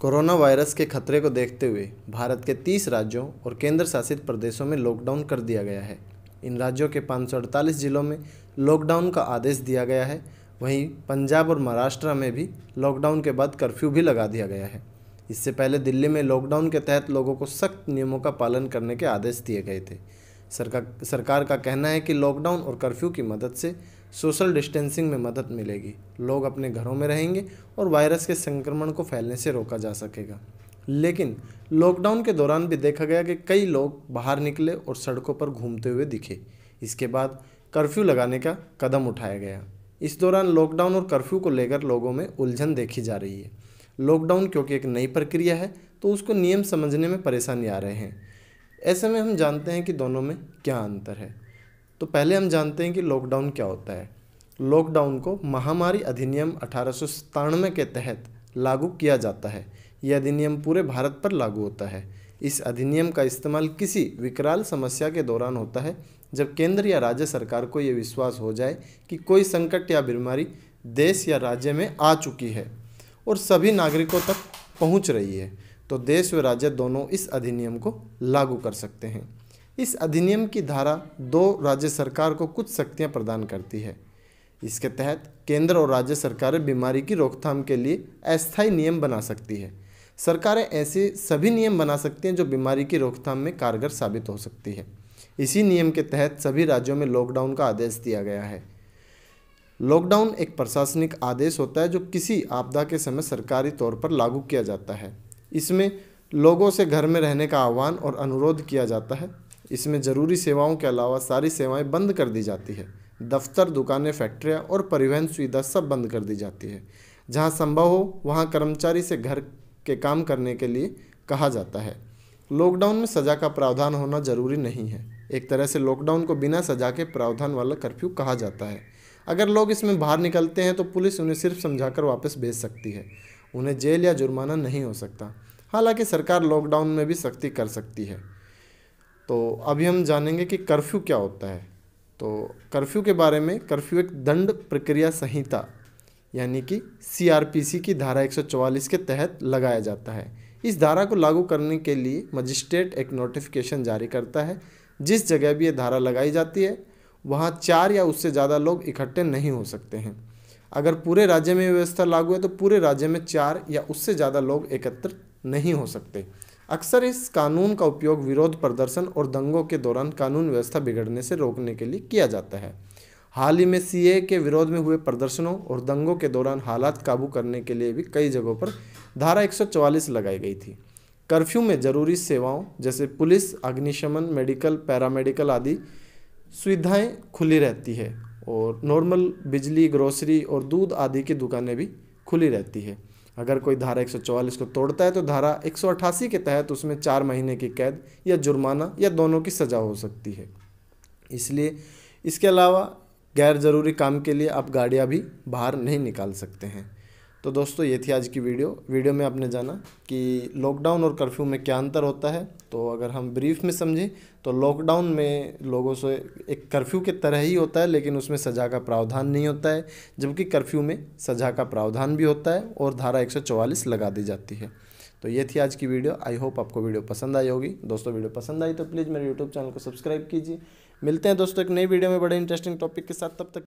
corona virus के खतरे को देखते हुए भारत के 30 राज्यों और केंद्र शासित प्रदेशों में लॉकडाउन कर दिया गया है इन राज्यों के पाँच जिलों में लॉकडाउन का आदेश दिया गया है वहीं पंजाब और महाराष्ट्र में भी लॉकडाउन के बाद कर्फ्यू भी लगा दिया गया है इससे पहले दिल्ली में लॉकडाउन के तहत लोगों को सख्त नियमों का पालन करने के आदेश दिए गए थे सरकार सरकार का कहना है कि लॉकडाउन और कर्फ्यू की मदद से सोशल डिस्टेंसिंग में मदद मिलेगी लोग अपने घरों में रहेंगे और वायरस के संक्रमण को फैलने से रोका जा सकेगा लेकिन लॉकडाउन के दौरान भी देखा गया कि कई लोग बाहर निकले और सड़कों पर घूमते हुए दिखे इसके बाद कर्फ्यू लगाने का कदम उठाया गया इस दौरान लॉकडाउन और कर्फ्यू को लेकर लोगों में उलझन देखी जा रही है लॉकडाउन क्योंकि एक नई प्रक्रिया है तो उसको नियम समझने में परेशानी आ रहे हैं ऐसे में हम जानते हैं कि दोनों में क्या अंतर है तो पहले हम जानते हैं कि लॉकडाउन क्या होता है लॉकडाउन को महामारी अधिनियम अठारह के तहत लागू किया जाता है यह अधिनियम पूरे भारत पर लागू होता है इस अधिनियम का इस्तेमाल किसी विकराल समस्या के दौरान होता है जब केंद्र या राज्य सरकार को यह विश्वास हो जाए कि कोई संकट या बीमारी देश या राज्य में आ चुकी है और सभी नागरिकों तक पहुंच रही है तो देश व राज्य दोनों इस अधिनियम को लागू कर सकते हैं इस अधिनियम की धारा दो राज्य सरकार को कुछ शक्तियाँ प्रदान करती है इसके तहत केंद्र और राज्य सरकारें बीमारी की रोकथाम के लिए अस्थायी नियम बना सकती है सरकारें ऐसे सभी नियम बना सकती हैं जो बीमारी की रोकथाम में कारगर साबित हो सकती है इसी नियम के तहत सभी राज्यों में लॉकडाउन का आदेश दिया गया है लॉकडाउन एक प्रशासनिक आदेश होता है जो किसी आपदा के समय सरकारी तौर पर लागू किया जाता है इसमें लोगों से घर में रहने का आह्वान और अनुरोध किया जाता है इसमें ज़रूरी सेवाओं के अलावा सारी सेवाएं बंद कर दी जाती है दफ्तर दुकानें फैक्ट्रियाँ और परिवहन सुविधा सब बंद कर दी जाती है जहाँ संभव हो वहाँ कर्मचारी से घर के काम करने के लिए कहा जाता है लॉकडाउन में सज़ा का प्रावधान होना ज़रूरी नहीं है एक तरह से लॉकडाउन को बिना सज़ा के प्रावधान वाला कर्फ्यू कहा जाता है अगर लोग इसमें बाहर निकलते हैं तो पुलिस उन्हें सिर्फ समझाकर वापस भेज सकती है उन्हें जेल या जुर्माना नहीं हो सकता हालांकि सरकार लॉकडाउन में भी सख्ती कर सकती है तो अभी हम जानेंगे कि कर्फ्यू क्या होता है तो कर्फ्यू के बारे में कर्फ्यू एक दंड प्रक्रिया संहिता यानी कि सीआरपीसी की धारा 144 के तहत लगाया जाता है इस धारा को लागू करने के लिए मजिस्ट्रेट एक नोटिफिकेशन जारी करता है जिस जगह भी ये धारा लगाई जाती है वहाँ चार या उससे ज़्यादा लोग इकट्ठे नहीं हो सकते हैं अगर पूरे राज्य में व्यवस्था लागू है तो पूरे राज्य में चार या उससे ज़्यादा लोग एकत्र नहीं हो सकते अक्सर इस कानून का उपयोग विरोध प्रदर्शन और दंगों के दौरान कानून व्यवस्था बिगड़ने से रोकने के लिए किया जाता है हाल ही में सीए के विरोध में हुए प्रदर्शनों और दंगों के दौरान हालात काबू करने के लिए भी कई जगहों पर धारा 144 लगाई गई थी कर्फ्यू में जरूरी सेवाओं जैसे पुलिस अग्निशमन मेडिकल पैरामेडिकल आदि सुविधाएं खुली रहती है और नॉर्मल बिजली ग्रोसरी और दूध आदि की दुकानें भी खुली रहती है अगर कोई धारा 144 को तोड़ता है तो धारा 188 के तहत उसमें चार महीने की कैद या जुर्माना या दोनों की सज़ा हो सकती है इसलिए इसके अलावा गैर ज़रूरी काम के लिए आप गाड़ियाँ भी बाहर नहीं निकाल सकते हैं तो दोस्तों ये थी आज की वीडियो वीडियो में आपने जाना कि लॉकडाउन और कर्फ्यू में क्या अंतर होता है तो अगर हम ब्रीफ में समझें तो लॉकडाउन में लोगों से एक कर्फ्यू के तरह ही होता है लेकिन उसमें सज़ा का प्रावधान नहीं होता है जबकि कर्फ्यू में सज़ा का प्रावधान भी होता है और धारा एक लगा दी जाती है तो ये थी आज की वीडियो आई होप आपको वीडियो पसंद आई होगी दोस्तों वीडियो पसंद आई तो प्लीज़ मेरे यूट्यूब चैनल को सब्सक्राइब कीजिए मिलते हैं दोस्तों एक नई वीडियो में बड़े इंटरेस्टिंग टॉपिक के साथ तब तक